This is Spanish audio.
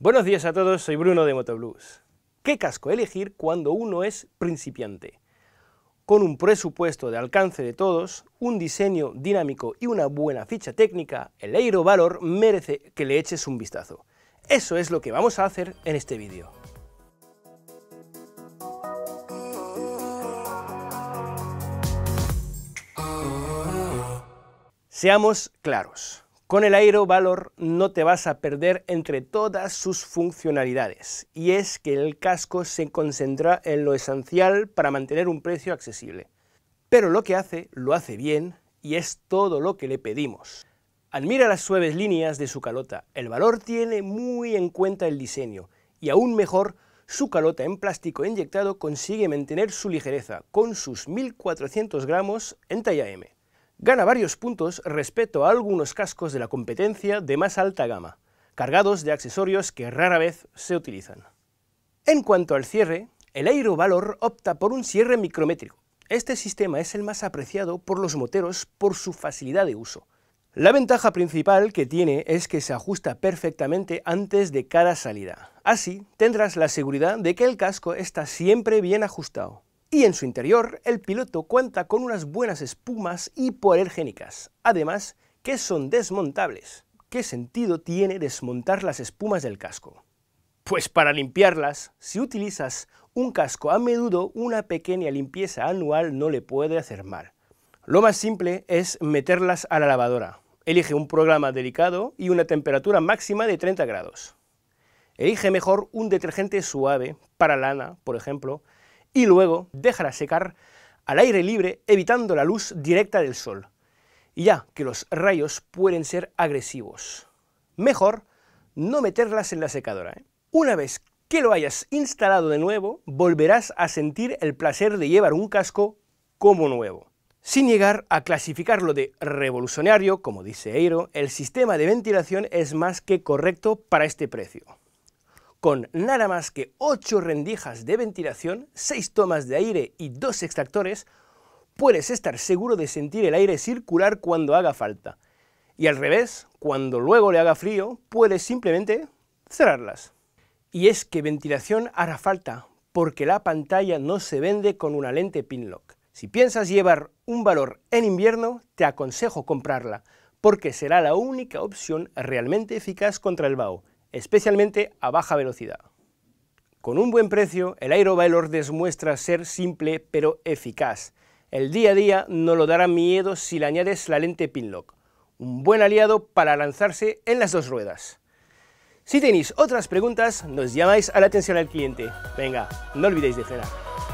Buenos días a todos, soy Bruno de Motoblues. ¿Qué casco elegir cuando uno es principiante? Con un presupuesto de alcance de todos, un diseño dinámico y una buena ficha técnica, el Aero Valor merece que le eches un vistazo. Eso es lo que vamos a hacer en este vídeo. Seamos claros. Con el Aero Valor no te vas a perder entre todas sus funcionalidades, y es que el casco se concentra en lo esencial para mantener un precio accesible. Pero lo que hace, lo hace bien, y es todo lo que le pedimos. Admira las suaves líneas de su calota, el valor tiene muy en cuenta el diseño, y aún mejor, su calota en plástico inyectado consigue mantener su ligereza con sus 1400 gramos en talla M. Gana varios puntos respecto a algunos cascos de la competencia de más alta gama, cargados de accesorios que rara vez se utilizan. En cuanto al cierre, el Aero Valor opta por un cierre micrométrico. Este sistema es el más apreciado por los moteros por su facilidad de uso. La ventaja principal que tiene es que se ajusta perfectamente antes de cada salida. Así tendrás la seguridad de que el casco está siempre bien ajustado. Y en su interior, el piloto cuenta con unas buenas espumas hipoalergénicas, además que son desmontables. ¿Qué sentido tiene desmontar las espumas del casco? Pues para limpiarlas, si utilizas un casco a menudo, una pequeña limpieza anual no le puede hacer mal. Lo más simple es meterlas a la lavadora. Elige un programa delicado y una temperatura máxima de 30 grados. Elige mejor un detergente suave, para lana, por ejemplo, y luego dejará secar al aire libre evitando la luz directa del sol, ya que los rayos pueden ser agresivos. Mejor no meterlas en la secadora. ¿eh? Una vez que lo hayas instalado de nuevo, volverás a sentir el placer de llevar un casco como nuevo. Sin llegar a clasificarlo de revolucionario, como dice Eiro, el sistema de ventilación es más que correcto para este precio con nada más que 8 rendijas de ventilación, 6 tomas de aire y 2 extractores, puedes estar seguro de sentir el aire circular cuando haga falta. Y al revés, cuando luego le haga frío, puedes simplemente cerrarlas. Y es que ventilación hará falta, porque la pantalla no se vende con una lente pinlock. Si piensas llevar un valor en invierno, te aconsejo comprarla, porque será la única opción realmente eficaz contra el vaho especialmente a baja velocidad. Con un buen precio, el Aerovalor demuestra ser simple pero eficaz. El día a día no lo dará miedo si le añades la lente Pinlock, un buen aliado para lanzarse en las dos ruedas. Si tenéis otras preguntas, nos llamáis a la atención al cliente. Venga, no olvidéis de cenar.